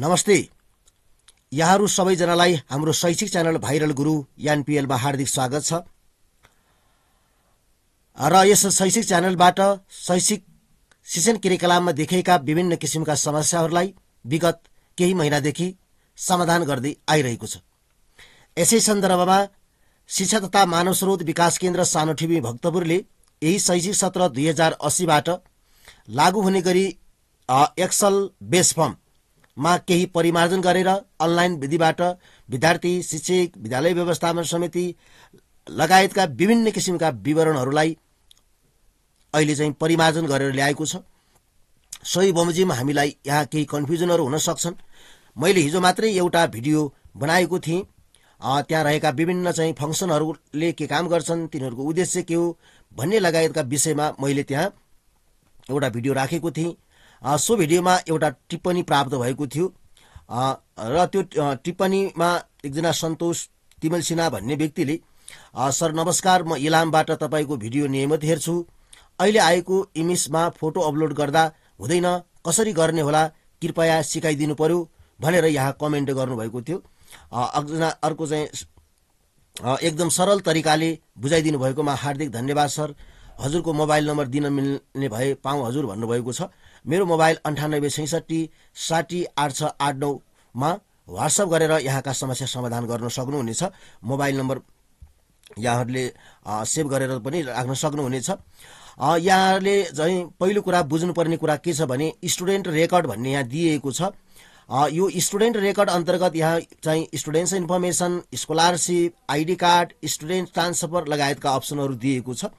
नमस्ते यहाँहरू सबैजनालाई हाम्रो शैक्षिक च्यानल भाइरल गुरु एनपिएलमा हार्दिक स्वागत छ र यस शैक्षिक च्यानलबाट शैक्षिक शिक्षण क्रियाकलापमा देखेका विभिन्न किसिमका समस्याहरूलाई विगत केही महिनादेखि समाधान गर्दै आइरहेको छ यसै सन्दर्भमा शिक्षा तथा मानव स्रोत विकास केन्द्र सानो ठिबी भक्तपुरले यही शैक्षिक सत्र दुई हजार अस्सीबाट लागू हुने गरी एक्सल बेस फर्म मा केही परिमार्जन गरेर अनलाइन विधिबाट विद्यार्थी शिक्षक विद्यालय व्यवस्थापन समिति लगायतका विभिन्न किसिमका विवरणहरूलाई अहिले चाहिँ परिमार्जन गरेर ल्याएको छ सोही बमोजिम हामीलाई यहाँ केही कन्फ्युजनहरू हुन सक्छन् मैले हिजो मात्रै एउटा भिडियो बनाएको थिएँ त्यहाँ रहेका विभिन्न चाहिँ फङ्सनहरूले के काम गर्छन् तिनीहरूको उद्देश्य के हो भन्ने लगायतका विषयमा मैले त्यहाँ एउटा भिडियो राखेको थिएँ सो भिडियोमा एउटा टिप्पणी प्राप्त भएको थियो र त्यो टिप्पणीमा एकजना सन्तोष तिमल सिन्हा भन्ने व्यक्तिले सर नमस्कार म इलामबाट तपाईँको भिडियो नियमित हेर्छु अहिले आएको इमेजमा फोटो अपलोड गर्दा हुँदैन कसरी गर्ने होला कृपया सिकाइदिनु पर्यो भनेर यहाँ कमेन्ट गर्नुभएको थियो एकजना अर्को चाहिँ एकदम सरल तरिकाले बुझाइदिनु भएकोमा हार्दिक धन्यवाद सर हजुरको मोबाइल नम्बर दिन मिल्ने भए पाउँ हजुर भन्नुभएको छ मेरो मोबाइल अन्ठानब्बे छैसठी साठी आठ छ आठ नौमा वाट्सएप गरेर यहाँका समस्या समाधान गर्न सक्नुहुनेछ मोबाइल नम्बर यहाँहरूले सेभ गरेर पनि राख्न सक्नुहुनेछ यहाँहरूले चाहिँ पहिलो कुरा बुझ्नुपर्ने कुरा के छ भने स्टुडेन्ट रेकर्ड भन्ने यहाँ दिइएको छ यो स्टुडेन्ट रेकर्ड अन्तर्गत यहाँ चाहिँ students information scholarship ID card student transfer लगायतका अप्सनहरू दिएको छ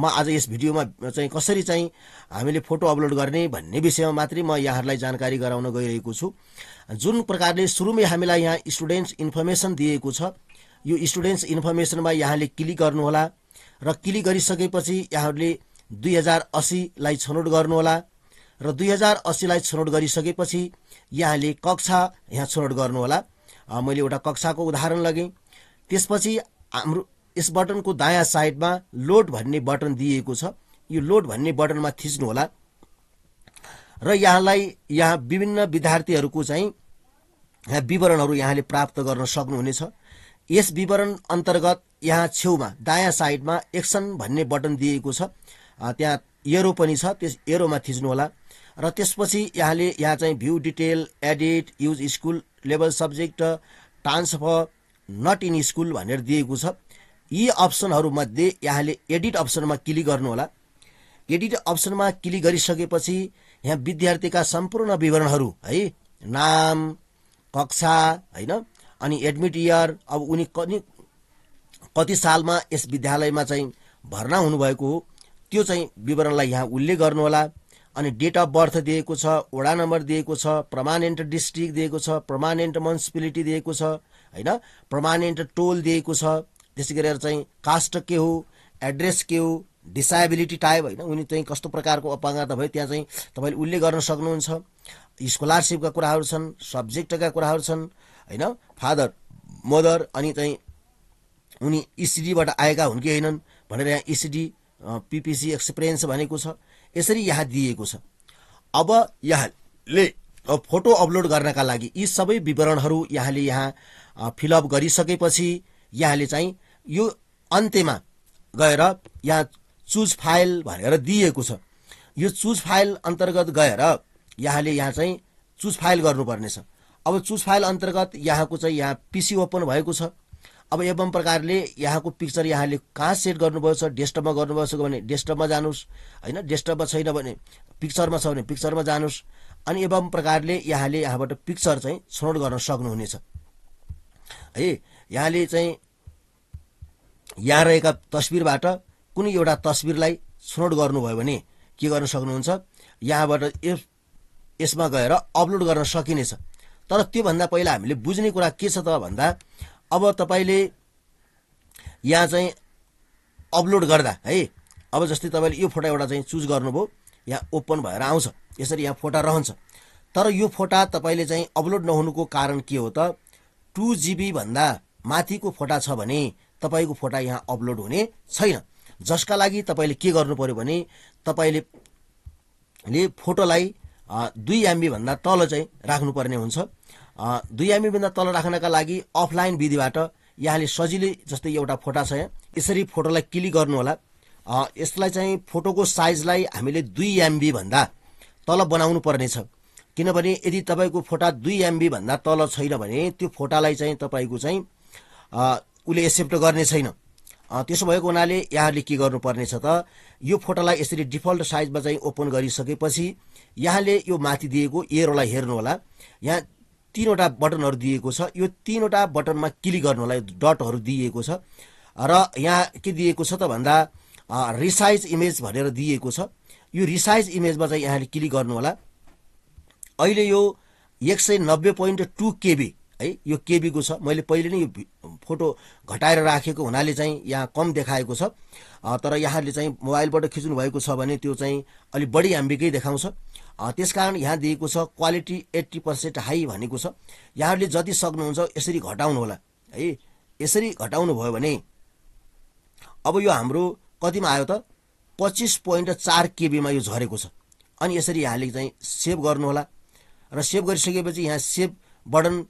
म आज यस भिडियोमा चाहिँ कसरी चाहिँ हामीले फोटो अपलोड गर्ने भन्ने विषयमा मात्रै म यहाँहरूलाई जानकारी गराउन गइरहेको छु जुन प्रकारले सुरुमै हामीलाई यहाँ स्टुडेन्ट्स इन्फर्मेसन दिएको छ यो स्टुडेन्ट्स इन्फर्मेसनमा यहाँले क्लिक गर्नुहोला र क्लिक गरिसकेपछि यहाँहरूले दुई हजार असीलाई छनौट गर्नुहोला र दुई हजार असीलाई छनौट गरिसकेपछि यहाँले कक्षा यहाँ छनौट गर्नुहोला मैले एउटा कक्षाको उदाहरण लगेँ त्यसपछि हाम्रो यस बटनको दायाँ साइडमा लोड भन्ने बटन दिएको छ यो लोड भन्ने बटनमा थिच्नुहोला र यहाँलाई यहाँ विभिन्न विद्यार्थीहरूको चाहिँ विवरणहरू यहाँले प्राप्त गर्न सक्नुहुनेछ यस विवरण अन्तर्गत यहाँ छेउमा दायाँ साइडमा एक्सन भन्ने बटन दिएको छ त्यहाँ एरो पनि छ त्यस एरोमा थिच्नुहोला र त्यसपछि यहाँले यहाँ चाहिँ view detail edit use school level subject transfer not in school भनेर दिएको छ यी अप्सनहरूमध्ये यहाँले एडिट अप्सनमा क्लिक गर्नुहोला एडिट अप्सनमा क्लिक गरिसकेपछि यहाँ विद्यार्थीका सम्पूर्ण विवरणहरू है नाम कक्षा होइन अनि एडमिट इयर अब उनी कति कति सालमा यस विद्यालयमा चाहिँ भर्ना हुनुभएको हो त्यो चाहिँ विवरणलाई यहाँ उल्लेख गर्नुहोला अनि डेट अफ बर्थ दिएको छ वडा नम्बर दिएको छ प्रमानेन्ट डिस्ट्रिक्ट दिएको छ पर्मानेन्ट म्युनिसिपालिटी दिएको छ होइन प्रमानेन्ट टोल दिएको छ त्यसै गरेर चाहिँ कास्ट के हो एड्रेस के हो डिसाएबिलिटी टाइप होइन उनी चाहिँ कस्तो प्रकारको अपाङ्गता भयो त्यहाँ चाहिँ तपाईँले उल्लेख गर्न सक्नुहुन्छ स्कलारसिपका कुराहरू छन् सब्जेक्टका कुराहरू छन् होइन फादर मदर अनि चाहिँ उनी इसिडीबाट e आएका हुन् कि होइनन् भनेर यहाँ इसिडी पिपिसी एक्सपिरियन्स भनेको छ यसरी यहाँ दिएको छ अब यहाँले फोटो अपलोड गर्नका लागि यी सबै विवरणहरू यहाँले यहाँ फिलअप गरिसकेपछि यहाँले चाहिँ यो अन्त्यमा गएर यहाँ चुज फाइल भनेर दिइएको छ यो चुज फाइल अन्तर्गत गएर यहाँले यहाँ चाहिँ चुज फाइल गर्नुपर्नेछ अब चुज फाइल अन्तर्गत यहाँको चाहिँ यहाँ पिसी ओपन भएको छ अब एवं प्रकारले यहाँको पिक्चर यहाँले कहाँ सेट गर्नुभएको छ डेस्कटपमा गर्नुभएको छ भने डेस्कटपमा जानुहोस् होइन डेस्कटपमा छैन भने पिक्चरमा छ भने पिक्चरमा जानुहोस् अनि एवं प्रकारले यहाँले यहाँबाट पिक्चर चाहिँ छनौट गर्न सक्नुहुनेछ है यहाँले चाहिँ यहाँ रहेका तस्बिरबाट कुनै एउटा तस्विरलाई छनौट गर्नुभयो भने के गर्न सक्नुहुन्छ यहाँबाट यस यसमा गएर अपलोड गर्न सकिनेछ तर त्योभन्दा पहिला हामीले बुझ्ने कुरा के छ त भन्दा अब तपाईँले यहाँ चाहिँ अपलोड गर्दा है अब जस्तै तपाईँले यो फोटो एउटा चाहिँ चुज गर्नुभयो यहाँ ओपन भएर आउँछ यसरी यहाँ फोटा रहन्छ तर यो फोटा तपाईँले चाहिँ अपलोड नहुनुको कारण के हो त टु जिबीभन्दा माथिको फोटा छ भने तपाईँको फोटा यहाँ अपलोड हुने छैन जसका लागि तपाईँले के गर्नु पर्यो भने तपाईँले फोटोलाई दुई भन्दा तल चाहिँ राख्नुपर्ने हुन्छ दुई भन्दा तल राख्नका लागि अफलाइन विधिबाट यहाँले सजिलै जस्तै एउटा फोटा छ यसरी फोटोलाई क्लिक गर्नुहोला यसलाई चाहिँ फोटोको साइजलाई हामीले दुई भन्दा तल बनाउनु पर्नेछ किनभने यदि तपाईँको फोटा दुई भन्दा तल छैन भने त्यो फोटालाई चाहिँ तपाईँको चाहिँ उसले एक्सेप्ट गर्ने छैन त्यसो भएको हुनाले यहाँले के गर्नुपर्नेछ त यो फोटोलाई यसरी डिफल्ट साइजमा चाहिँ ओपन गरिसकेपछि यहाँले यो माथि दिएको एरोलाई हेर्नुहोला यहाँ तिनवटा बटनहरू दिएको छ यो तिनवटा बटनमा क्लिक गर्नुहोला डटहरू दिएको छ र यहाँ के दिएको छ त भन्दा रिसाइज इमेज भनेर दिएको छ यो रिसाइज इमेजमा चाहिँ यहाँले क्लिक गर्नुहोला अहिले यो एक सय नब्बे पोइन्ट टू केबी है यो केबीको छ मैले पहिले नै यो फोटो घटाएर राखेको हुनाले चाहिँ यहाँ कम देखाएको छ तर यहाँले चाहिँ मोबाइलबाट खिच्नु भएको छ भने त्यो चाहिँ अलिक बढी याम्बिकै देखाउँछ त्यसकारण यहाँ दिएको छ क्वालिटी एट्टी पर्सेन्ट हाई भनेको छ यहाँहरूले जति सक्नुहुन्छ यसरी घटाउनु होला है यसरी घटाउनु भयो भने अब यो हाम्रो कतिमा आयो त पच्चिस पोइन्ट चार केबीमा यो झरेको छ अनि यसरी यहाँले चाहिँ सेभ गर्नुहोला र सेभ गरिसकेपछि यहाँ सेभ बटन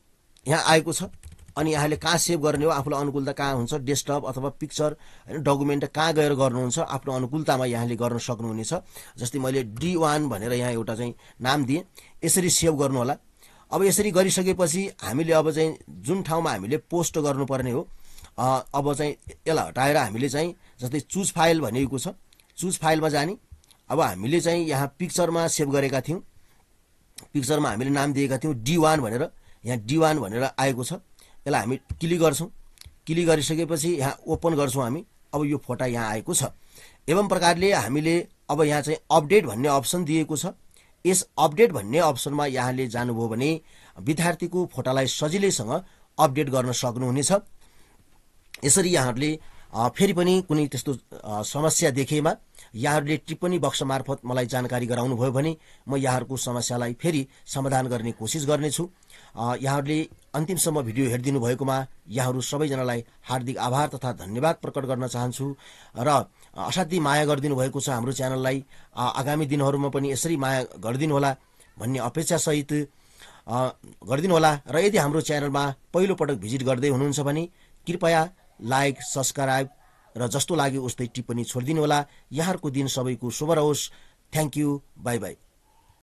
यहाँ आएको छ अनि यहाँले कहाँ सेभ गर्ने हो आफूलाई अनुकूलता कहाँ हुन्छ डेस्कटप अथवा पिक्चर होइन डकुमेन्ट कहाँ गएर गर्नुहुन्छ आफ्नो अनुकूलतामा यहाँले गर्न सक्नुहुनेछ जस्तै मैले डी वान भनेर यहाँ एउटा चाहिँ नाम दिएँ यसरी सेभ गर्नुहोला अब यसरी गरिसकेपछि हामीले अब चाहिँ जुन ठाउँमा हामीले पोस्ट गर्नुपर्ने हो अब चाहिँ यसलाई हटाएर हामीले चाहिँ जस्तै चुज फाइल भनेको छ चुज फाइलमा जाने अब हामीले चाहिँ यहाँ पिक्चरमा सेभ गरेका थियौँ पिक्चरमा हामीले नाम दिएका थियौँ डी वान भनेर यहाँ डी वान भनेर आएको छ यसलाई हामी क्लिक गर्छौँ क्लिक गरिसकेपछि यहाँ ओपन गर्छौँ हामी अब यो फोटा यहाँ आएको छ एवं प्रकारले हामीले अब यहाँ चाहिँ अपडेट भन्ने अप्सन दिएको छ यस अपडेट भन्ने अप्सनमा यहाँले जानुभयो भने विद्यार्थीको फोटालाई सजिलैसँग अपडेट गर्न सक्नुहुनेछ यसरी यहाँहरूले फेरि पनि कुनै त्यस्तो समस्या देखेमा यहाँहरूले टिप्पणी बक्स मार्फत मलाई जानकारी गराउनुभयो भने म यहाँहरूको समस्यालाई फेरि समाधान गर्ने कोसिस गर्नेछु यहाँहरूले अन्तिमसम्म भिडियो हेरिदिनु भएकोमा यहाँहरू सबैजनालाई हार्दिक आभार तथा धन्यवाद प्रकट गर्न चाहन्छु र असाध्यै माया गरिदिनु भएको छ हाम्रो च्यानललाई आगामी दिनहरूमा पनि यसरी माया गरिदिनुहोला भन्ने अपेक्षासहित गरिदिनुहोला र यदि हाम्रो च्यानलमा पहिलोपटक भिजिट गर्दै हुनुहुन्छ भने कृपया लाइक सब्सक्राइब र जस्तो लाग्यो उस्तै टिप्पणी छोडिदिनुहोला यहाँहरूको दिन सबैको शुभ रहोस् थ्याङ्क यू बाई बाई